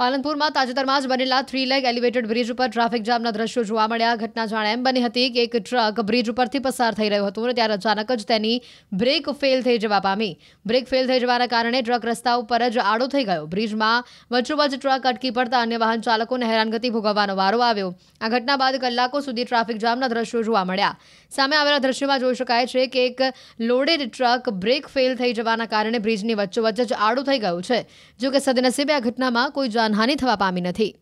પાલનપુરમાં તાજેતરમાં જ બનેલા થ્રી લેગ એલિવેટેડ બ્રિજ ઉપર ટ્રાફિક જામના દ્રશ્યો જોવા મળ્યા ઘટના જાણ એમ બની હતી કે એક ટ્રક બ્રિજ ઉપરથી પસાર થઈ રહ્યો હતો અને ત્યારે અચાનક જ તેની બ્રેક ફેલ થઈ જવા પામી બ્રેક ફેલ થઈ જવાના કારણે ટ્રક રસ્તા ઉપર જ આડો થઈ ગયો બ્રિજમાં વચ્ચોવચ્ચ ટ્રક અટકી પડતા અન્ય વાહન ચાલકોને હેરાનગતિ ભોગવવાનો વારો આવ્યો આ ઘટના બાદ કલાકો સુધી ટ્રાફિક જામના દ્રશ્યો જોવા મળ્યા સામે આવેલા દ્રશ્યોમાં જોઈ શકાય છે કે એક લોડેડ ટ્રક બ્રેક ફેલ થઈ જવાના કારણે બ્રિજની વચ્ચોવચ્ચ જ આડો થઈ ગયો છે જોકે કે સદનસીબે આ ઘટનામાં કોઈ જાન જાનહાનિ થવા પામી નથી